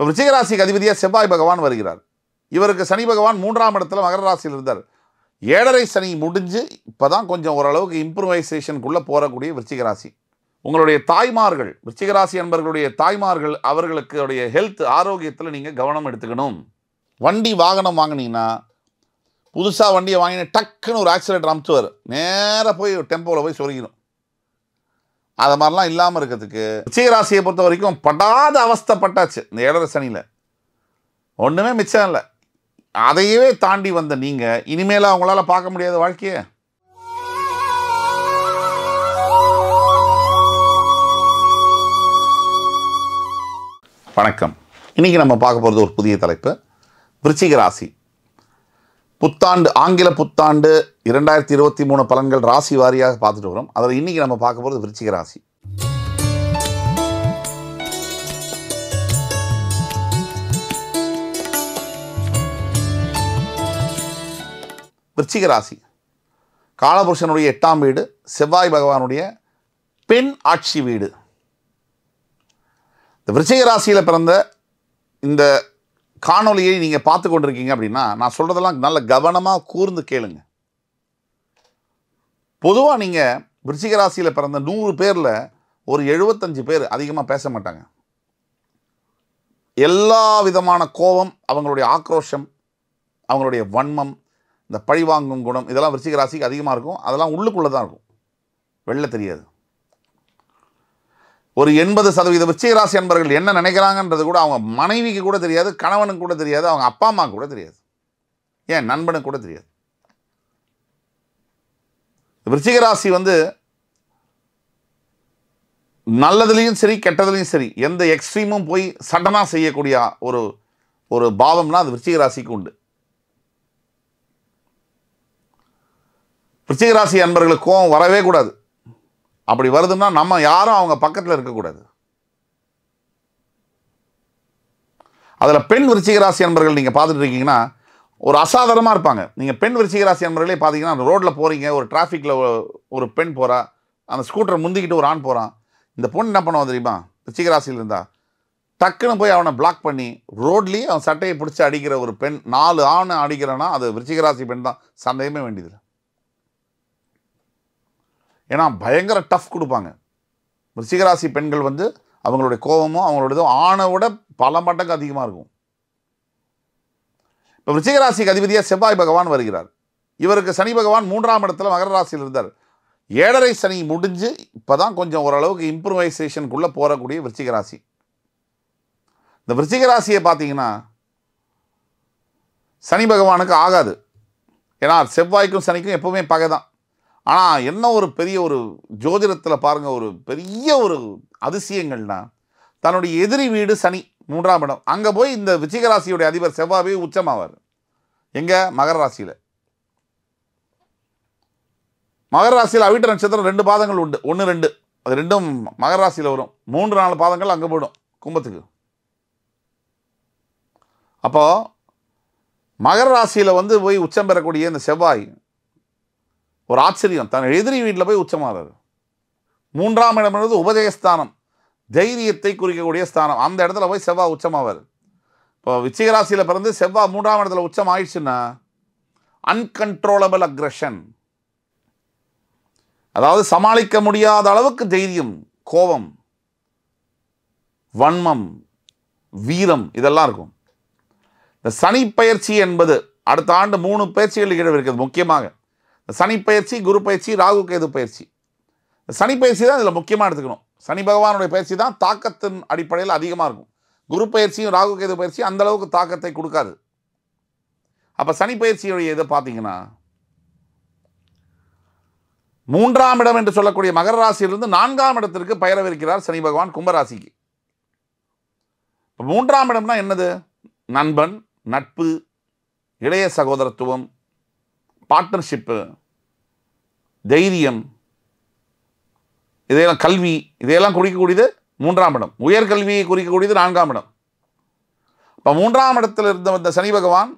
இப்போ விருச்சிகராசிக்கு அதிபதியாக செவ்வாய் பகவான் வருகிறார் இவருக்கு சனி பகவான் மூன்றாம் இடத்துல மகர ராசியில் இருந்தார் ஏழரை சனி முடிஞ்சு இப்போ தான் கொஞ்சம் ஓரளவுக்கு இம்ப்ரூவைசேஷனுக்குள்ளே போகக்கூடிய விருச்சிகராசி உங்களுடைய தாய்மார்கள் விருச்சிகராசி என்பர்களுடைய தாய்மார்கள் அவர்களுக்கு உடைய ஹெல்த் ஆரோக்கியத்தில் நீங்கள் கவனம் எடுத்துக்கணும் வண்டி வாகனம் வாங்கினீங்கன்னா புதுசாக வண்டியை வாங்கினா டக்குன்னு ஒரு ஆக்சிடென்ட் அமுச்சுவார் நேராக போய் டெம்போவில் போய் சொல்லிக்கணும் அது மாதிரிலாம் இல்லாமல் இருக்கிறதுக்கு ரிச்சிகராசியை பொறுத்த வரைக்கும் படாத அவஸ்தப்பட்டாச்சு இந்த ஏழரை சனியில் ஒன்றுமே மிச்சம் இல்லை அதையவே தாண்டி வந்த நீங்கள் இனிமேல் அவங்களால பார்க்க முடியாத வாழ்க்கையை வணக்கம் இன்றைக்கி நம்ம பார்க்க போகிறது ஒரு புதிய தலைப்பு விருச்சிக ராசி புத்தாண்டு ஆங்கில புத்தாண்டு இரண்டாயிரத்தி இருபத்தி மூணு பலன்கள் ராசி வாரியாக பார்த்துட்டு வரோம் அதில் இன்றைக்கி நம்ம பார்க்க போகிறது விருச்சிக ராசி விருச்சிக ராசி காலபுருஷனுடைய எட்டாம் வீடு செவ்வாய் பகவானுடைய பெண் ஆட்சி வீடு இந்த விருச்சிக ராசியில் பிறந்த இந்த காணொலியை நீங்கள் பார்த்து கொண்டிருக்கீங்க அப்படின்னா நான் சொல்கிறதெல்லாம் நல்ல கவனமாக கூர்ந்து கேளுங்க பொதுவாக நீங்கள் விருச்சிகராசியில் பிறந்த நூறு பேரில் ஒரு எழுபத்தஞ்சு பேர் அதிகமாக பேச மாட்டாங்க எல்லா விதமான கோபம் அவங்களுடைய ஆக்ரோஷம் அவங்களுடைய வன்மம் இந்த பழிவாங்கும் குணம் இதெல்லாம் விருச்சிக ராசிக்கு அதிகமாக இருக்கும் அதெல்லாம் உள்ளுக்குள்ளே தான் இருக்கும் வெளில தெரியாது ஒரு எண்பது சதவீத விச்சயராசி அன்பர்கள் என்ன நினைக்கிறாங்கன்றது கூட அவங்க மனைவிக்கு கூட தெரியாது கணவனுக்கு கூட தெரியாது அவங்க அப்பா அம்மாவுக்கு கூட தெரியாது ஏன் நண்பனுக்கு கூட தெரியாது விருச்சிகராசி வந்து நல்லதுலேயும் சரி கெட்டதுலேயும் சரி எந்த எக்ஸ்ட்ரீமும் போய் சடனாக செய்யக்கூடிய ஒரு ஒரு பாவம்னா அது விருச்சிகராசிக்கு உண்டு விருச்சிகராசி அன்பர்களுக்கு கோவம் வரவே கூடாது அப்படி வருதுன்னா நம்ம யாரும் அவங்க பக்கத்தில் இருக்கக்கூடாது அதில் பெண் விருச்சிகராசி அன்பர்கள் நீங்கள் பார்த்துட்டு இருக்கீங்கன்னா ஒரு அசாதாரணமாக இருப்பாங்க நீங்கள் பெண் விருச்சிகராசி அன்பர்களே பார்த்தீங்கன்னா அந்த ரோட்டில் போகிறீங்க ஒரு டிராஃபிக்கில் ஒரு பெண் போகிறா அந்த ஸ்கூட்டரை முந்திக்கிட்டு ஒரு ஆண் போகிறான் இந்த பொண்ணு என்ன பண்ணுவோம் தெரியுமா விருச்சிகராசியில் இருந்தால் டக்குன்னு போய் அவனை பிளாக் பண்ணி ரோட்லேயே அவன் சட்டையை பிடிச்சி அடிக்கிற ஒரு பெண் நாலு ஆண் அடிக்கிறனா அது விருச்சிகராசி பெண் தான் சந்தேகமே வேண்டியதில்லை ஏன்னா பயங்கர டஃப் கொடுப்பாங்க ரிஷிகராசி பெண்கள் வந்து அவங்களுடைய கோபமும் அவங்களுடைய இதுவும் ஆணை விட பல மடங்கு அதிகமாக இருக்கும் இப்போ ரிஷிகராசிக்கு அதிபதியாக செவ்வாய் பகவான் வருகிறார் இவருக்கு சனி பகவான் மூன்றாம் இடத்துல மகர ராசியில் இருந்தார் ஏழரை சனி முடிஞ்சு இப்போ தான் கொஞ்சம் ஓரளவுக்கு இம்ப்ரூவைசேஷனுக்குள்ளே போகக்கூடிய விருச்சிகராசி இந்த விருச்சிகராசியை பார்த்தீங்கன்னா சனி பகவானுக்கு ஆகாது ஏன்னா செவ்வாய்க்கும் சனிக்கும் எப்போவுமே பகை தான் ஆனால் என்ன ஒரு பெரிய ஒரு ஜோதிடத்தில் பாருங்கள் ஒரு பெரிய ஒரு அதிசயங்கள்னா தன்னுடைய எதிரி வீடு சனி மூன்றாம் இடம் அங்கே போய் இந்த விச்சிகராசியுடைய அதிபர் செவ்வாவே உச்சமாவார் எங்கே மகர ராசியில் மகர ராசியில் அவிட்ட நட்சத்திரம் ரெண்டு பாதங்கள் உண்டு ஒன்று ரெண்டு அது ரெண்டும் மகர ராசியில் வரும் மூன்று நாலு பாதங்கள் அங்கே போயிடும் கும்பத்துக்கு அப்போது மகர ராசியில் வந்து போய் உச்சம் பெறக்கூடிய இந்த செவ்வாய் ஒரு ஆச்சரியம் தன் எதிரி வீட்டில் போய் உச்சமாறாரு மூன்றாம் இடம் என்பது உபஜயஸ்தானம் தைரியத்தை குறிக்கக்கூடிய ஸ்தானம் அந்த இடத்துல போய் செவ்வாய் உச்சமாவார் இப்போ விச்சிகராசியில் பிறந்து செவ்வாய் மூன்றாம் இடத்துல உச்சம் ஆயிடுச்சுன்னா அன்கன்ட்ரோலபிள் அக்ரஷன் அதாவது சமாளிக்க முடியாத அளவுக்கு தைரியம் கோபம் வன்மம் வீரம் இதெல்லாம் இருக்கும் இந்த சனி பயிற்சி என்பது அடுத்த ஆண்டு மூணு பயிற்சிகள் நிகழ்வு இருக்கிறது முக்கியமாக சனி பயிற்சி குரு பயிற்சி ராகு கேது பயிற்சி சனி பயிற்சி தான் இதில் முக்கியமாக எடுத்துக்கணும் சனி பகவானுடைய பயிற்சி தான் தாக்கத்தின் அடிப்படையில் அதிகமாக இருக்கும் குரு பயிற்சியும் ராகு கேது பயிற்சி அந்தளவுக்கு தாக்கத்தை கொடுக்காது அப்போ சனி பயிற்சியுடைய இதை பார்த்தீங்கன்னா மூன்றாம் இடம் என்று சொல்லக்கூடிய மகர ராசியிலிருந்து நான்காம் இடத்திற்கு பயிரவிருக்கிறார் சனி பகவான் கும்பராசிக்கு இப்போ மூன்றாம் இடம்னா என்னது நண்பன் நட்பு இளைய சகோதரத்துவம் பார்ட்னர்ஷிப்பு தைரியம் இதையெல்லாம் கல்வி இதையெல்லாம் குறிக்கக்கூடியது மூன்றாம் இடம் உயர்கல்வியை குறிக்கக்கூடியது நான்காம் இடம் இப்போ மூன்றாம் இடத்தில் இருந்த வந்த சனி பகவான்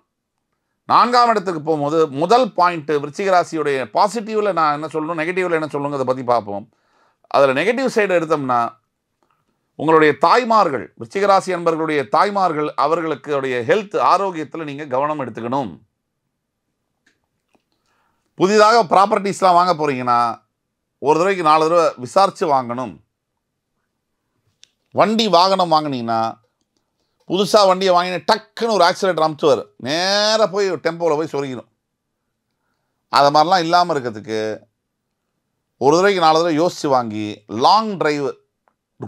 நான்காம் இடத்துக்கு போகும்போது முதல் பாயிண்ட்டு விருச்சிகராசியுடைய பாசிட்டிவில் நான் என்ன சொல்லணும் நெகட்டிவில் என்ன சொல்லணுங்கிறத பற்றி பார்ப்போம் அதில் நெகட்டிவ் சைடு எடுத்தோம்னா உங்களுடைய தாய்மார்கள் விருச்சிகராசி என்பர்களுடைய தாய்மார்கள் அவர்களுக்கு உடைய ஹெல்த் ஆரோக்கியத்தில் நீங்கள் கவனம் எடுத்துக்கணும் புதிதாக ப்ராப்பர்ட்டிஸ்லாம் வாங்க போகிறீங்கன்னா ஒரு தடவைக்கு நாலு தடவை விசாரித்து வாங்கணும் வண்டி வாகனம் வாங்கினீங்கன்னா புதுசாக வண்டியை வாங்கினே டக்குன்னு ஒரு ஆக்சிடென்ட் அமுச்சுவார் நேராக போய் டெம்போவில் போய் சொருகிடும் அதை மாதிரிலாம் இல்லாமல் இருக்கிறதுக்கு ஒரு தடவைக்கு நாலு தடவை யோசித்து வாங்கி லாங் டிரைவ்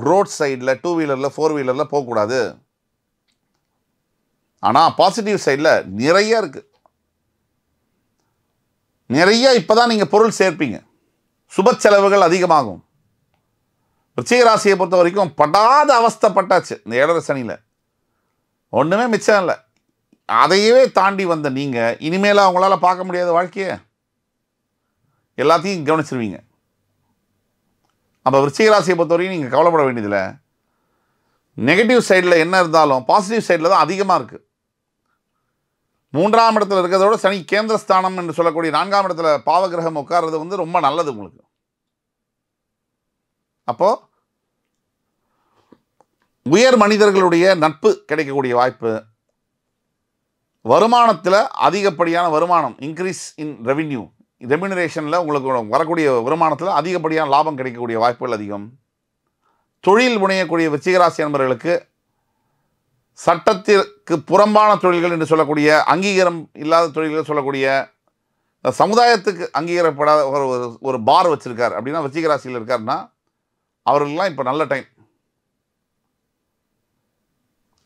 ரோட் சைடில் டூ வீலரில் ஃபோர் வீலரில் போகக்கூடாது ஆனால் பாசிட்டிவ் சைடில் நிறைய இருக்குது நிறைய இப்போ தான் நீங்கள் பொருள் சேர்ப்பீங்க சுப செலவுகள் அதிகமாகும் ராசியை பொறுத்த வரைக்கும் படாத அவஸ்தப்பட்டாச்சு இந்த ஏழரை சனியில் ஒன்றுமே மிச்சம் இல்லை அதையவே தாண்டி வந்த நீங்கள் இனிமேல் அவங்களால் பார்க்க முடியாத வாழ்க்கையை எல்லாத்தையும் கவனிச்சிருவீங்க அப்போ ராசியை பொறுத்த வரைக்கும் நீங்கள் கவலைப்பட வேண்டியதில்லை நெகட்டிவ் சைடில் என்ன இருந்தாலும் பாசிட்டிவ் சைடில் தான் அதிகமாக இருக்குது மூன்றாம் இடத்துல இருக்கிறதோட சனி கேந்திரஸ்தானம் என்று சொல்லக்கூடிய நான்காம் இடத்துல பாவகிரகம் உட்கார்றது வந்து ரொம்ப நல்லது உங்களுக்கு அப்போது உயர் மனிதர்களுடைய நட்பு கிடைக்கக்கூடிய வாய்ப்பு வருமானத்தில் அதிகப்படியான வருமானம் இன்க்ரீஸ் இன் ரெவின்யூ ரெமினரேஷனில் உங்களுக்கு வரக்கூடிய வருமானத்தில் அதிகப்படியான லாபம் கிடைக்கக்கூடிய வாய்ப்புகள் அதிகம் தொழில் முனையக்கூடிய வச்சிகராசி நண்பர்களுக்கு சட்டத்தில் தொழிலுக்கு புறம்பான தொழில்கள் என்று சொல்லக்கூடிய அங்கீகாரம் இல்லாத தொழில்கள் சொல்லக்கூடிய சமுதாயத்துக்கு அங்கீகாரப்படாத ஒரு ஒரு பார் வச்சுருக்கார் அப்படின்னா வச்சிகராசியில் இருக்காருன்னா அவர்களெலாம் இப்போ நல்ல டைம்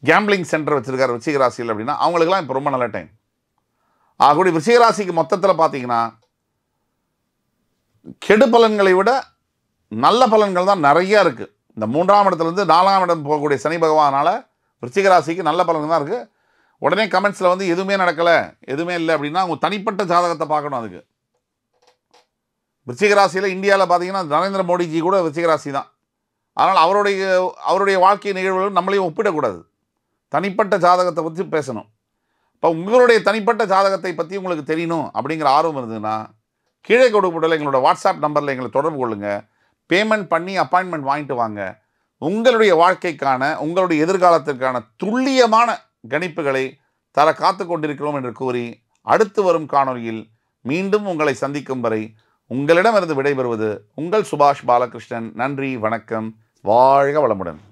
கேம்பிளிங் சென்டர் வச்சுருக்கார் விருச்சிகராசியில் அப்படின்னா அவங்களுக்குலாம் இப்போ ரொம்ப நல்ல டைம் ஆகக்கூடிய விஷயராசிக்கு மொத்தத்தில் பார்த்தீங்கன்னா கெடு பலன்களை விட நல்ல பலன்கள் தான் நிறையா இருக்குது இந்த மூன்றாம் இடத்துலேருந்து நாலாம் இடம் போகக்கூடிய சனி பகவானால் விருச்சிகராசிக்கு நல்ல பலன் தான் இருக்குது உடனே கமெண்ட்ஸில் வந்து எதுவுமே நடக்கலை எதுவுமே இல்லை அப்படின்னா உங்கள் தனிப்பட்ட ஜாதகத்தை பார்க்கணும் அதுக்கு விருச்சிகராசியில் இந்தியாவில் பார்த்தீங்கன்னா நரேந்திர மோடிஜி கூட விருச்சிகராசி தான் அதனால் அவருடைய அவருடைய வாழ்க்கை நிகழ்வுகளும் நம்மளையும் ஒப்பிடக்கூடாது தனிப்பட்ட ஜாதகத்தை பற்றி பேசணும் இப்போ உங்களுடைய தனிப்பட்ட ஜாதகத்தை பற்றி உங்களுக்கு தெரியணும் அப்படிங்கிற ஆர்வம் இருந்ததுன்னா கீழே கொடுக்கப்பட்டுள்ள எங்களோட வாட்ஸ்அப் நம்பரில் எங்களை தொடர்பு கொள்ளுங்கள் பேமெண்ட் பண்ணி அப்பாயின்மெண்ட் வாங்கிட்டு வாங்க உங்களுடைய வாழ்க்கைக்கான உங்களுடைய எதிர்காலத்திற்கான துல்லியமான கணிப்புகளை தர காத்து கொண்டிருக்கிறோம் என்று கூறி அடுத்து வரும் காணொலியில் மீண்டும் உங்களை சந்திக்கும் வரை உங்களிடமிருந்து விடைபெறுவது உங்கள் சுபாஷ் பாலகிருஷ்ணன் நன்றி வணக்கம் வாழ்க வளமுடன்